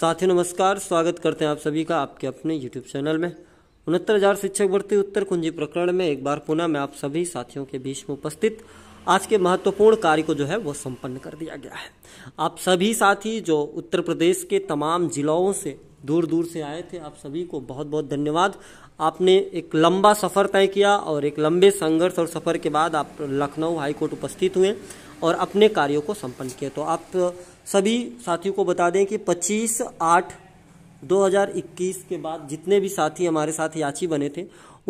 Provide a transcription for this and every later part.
साथियों नमस्कार स्वागत करते हैं आप सभी का आपके अपने यूट्यूब चैनल में उनहत्तर हजार शिक्षक भर्ती उत्तर कुंजी प्रकरण में एक बार पुनः मैं आप सभी साथियों के बीच में उपस्थित आज के महत्वपूर्ण कार्य को जो है वो संपन्न कर दिया गया है आप सभी साथी जो उत्तर प्रदेश के तमाम जिलों से दूर दूर से आए थे आप सभी को बहुत बहुत धन्यवाद आपने एक लंबा सफ़र तय किया और एक लंबे संघर्ष और सफ़र के बाद आप लखनऊ हाईकोर्ट उपस्थित हुए और अपने कार्यों को संपन्न किया तो आप सभी साथियों को बता दें कि 25 आठ 2021 के बाद जितने भी साथी हमारे साथ याची बने थे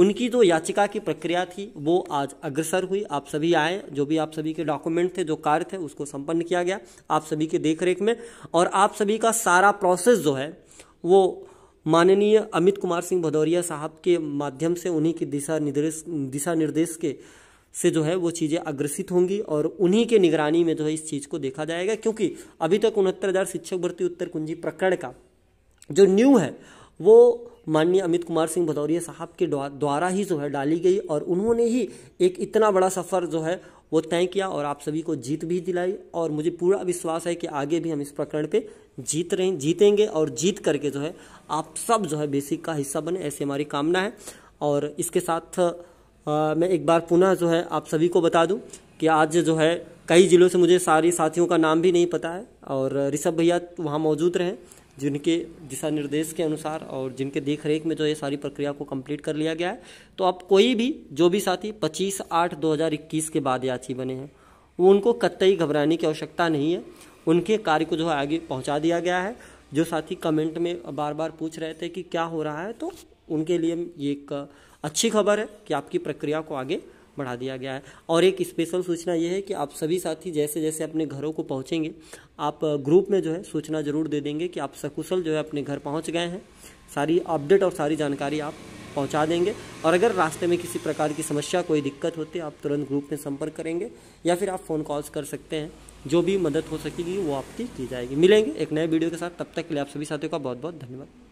उनकी जो तो याचिका की प्रक्रिया थी वो आज अग्रसर हुई आप सभी आए जो भी आप सभी के डॉक्यूमेंट थे जो कार्य थे उसको संपन्न किया गया आप सभी के देखरेख में और आप सभी का सारा प्रोसेस जो है वो माननीय अमित कुमार सिंह भदौरिया साहब के माध्यम से उन्हीं के दिशा निर्देश दिशा निर्देश के से जो है वो चीज़ें अग्रसित होंगी और उन्हीं के निगरानी में जो है इस चीज़ को देखा जाएगा क्योंकि अभी तक उनहत्तर हज़ार शिक्षक भर्ती उत्तर कुंजी प्रकरण का जो न्यू है वो माननीय अमित कुमार सिंह भदौरिया साहब के द्वारा ही जो है डाली गई और उन्होंने ही एक इतना बड़ा सफ़र जो है वो तय किया और आप सभी को जीत भी दिलाई और मुझे पूरा विश्वास है कि आगे भी हम इस प्रकरण पे जीत रहे जीतेंगे और जीत करके जो है आप सब जो है बेसिक का हिस्सा बने ऐसी हमारी कामना है और इसके साथ आ, मैं एक बार पुनः जो है आप सभी को बता दूं कि आज जो है कई ज़िलों से मुझे सारी साथियों का नाम भी नहीं पता है और ऋषभ भैया वहाँ मौजूद रहे जिनके दिशा निर्देश के अनुसार और जिनके देख रेख में जो ये सारी प्रक्रिया को कंप्लीट कर लिया गया है तो आप कोई भी जो भी साथी 25 आठ 2021 के बाद याची बने हैं वो उनको कतई घबराने की आवश्यकता नहीं है उनके कार्य को जो है आगे पहुँचा दिया गया है जो साथी कमेंट में बार बार पूछ रहे थे कि क्या हो रहा है तो उनके लिए ये एक अच्छी खबर है कि आपकी प्रक्रिया को आगे बढ़ा दिया गया है और एक स्पेशल सूचना यह है कि आप सभी साथी जैसे जैसे अपने घरों को पहुंचेंगे आप ग्रुप में जो है सूचना जरूर दे देंगे कि आप सकुशल जो है अपने घर पहुंच गए हैं सारी अपडेट और सारी जानकारी आप पहुंचा देंगे और अगर रास्ते में किसी प्रकार की समस्या कोई दिक्कत होती है आप तुरंत ग्रुप में संपर्क करेंगे या फिर आप फ़ोन कॉल्स कर सकते हैं जो भी मदद हो सकेगी वो आपकी की जाएगी मिलेंगे एक नए वीडियो के साथ तब तक के लिए आप सभी साथियों का बहुत बहुत धन्यवाद